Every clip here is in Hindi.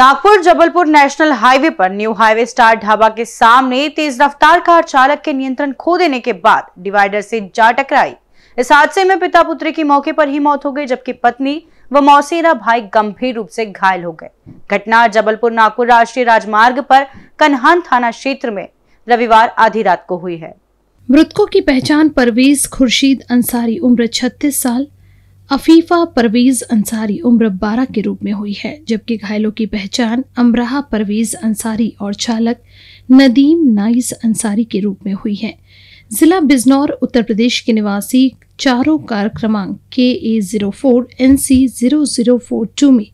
नागपुर जबलपुर नेशनल हाईवे पर न्यू हाईवे स्टार ढाबा के सामने तेज रफ्तार कार चालक के नियंत्रण खो देने के बाद डिवाइडर से जा टकराई इस हादसे में पिता पुत्री की मौके पर ही मौत हो गई जबकि पत्नी व मौसेरा भाई गंभीर रूप से घायल हो गए घटना जबलपुर नागपुर राष्ट्रीय राजमार्ग पर कन्हान थाना क्षेत्र में रविवार आधी रात को हुई है मृतकों की पहचान परवेज खुर्शीद अंसारी उम्र 36 साल अफीफा परवेज अंसारी उम्र 12 के रूप में हुई है जबकि घायलों की पहचान अमराहा परवेज अंसारी और चालक नदीम नाइस अंसारी के रूप में हुई है जिला बिजनौर उत्तर प्रदेश के निवासी चारों कार क्रमांक K A zero four N C zero zero four two में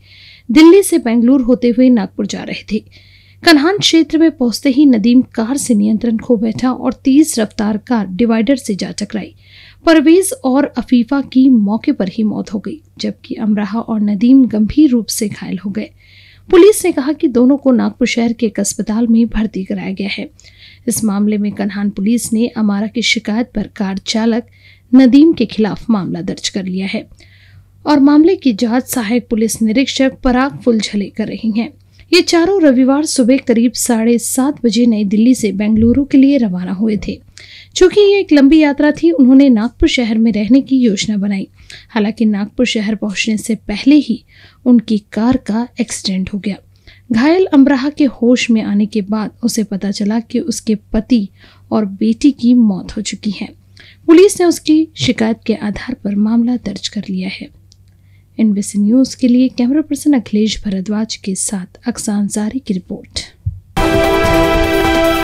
दिल्ली से बेंगलुरु होते हुए नागपुर जा रहे थे कन्हान क्षेत्र में पहुंचते ही नदीम कार से नियंत्रण खो बैठा और तेज रफ्तार कार डिवाइडर से जा टकराई परवेज और अफीफा की मौके पर ही मौत हो गई जबकि अमराहा और नदीम गंभीर रूप से घायल हो गए पुलिस ने कहा कि दोनों को नागपुर शहर के एक अस्पताल में भर्ती कराया गया है इस मामले में कन्हान पुलिस ने अमारा की शिकायत पर कार चालक नदीम के खिलाफ मामला दर्ज कर लिया है और मामले की जांच सहायक पुलिस निरीक्षक पराग फुलझले कर रही हैं ये चारों रविवार सुबह करीब साढ़े सात बजे नई दिल्ली से बेंगलुरु के लिए रवाना हुए थे चूंकि ये एक लंबी यात्रा थी उन्होंने नागपुर शहर में रहने की योजना बनाई हालांकि नागपुर शहर पहुंचने से पहले ही उनकी कार का एक्सीडेंट हो गया घायल अमराहा के होश में आने के बाद उसे पता चला कि उसके पति और बेटी की मौत हो चुकी है पुलिस ने उसकी शिकायत के आधार पर मामला दर्ज कर लिया है एनबीसी न्यूज़ के लिए कैमरा पर्सन अखिलेश भरद्वाज के साथ अक्सा अंसारी की रिपोर्ट